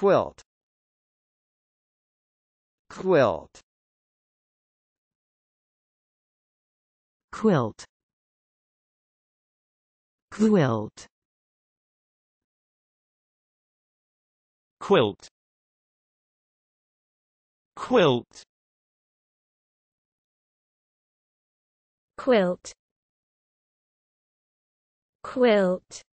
quilt quilt quilt quilt quilt quilt quilt quilt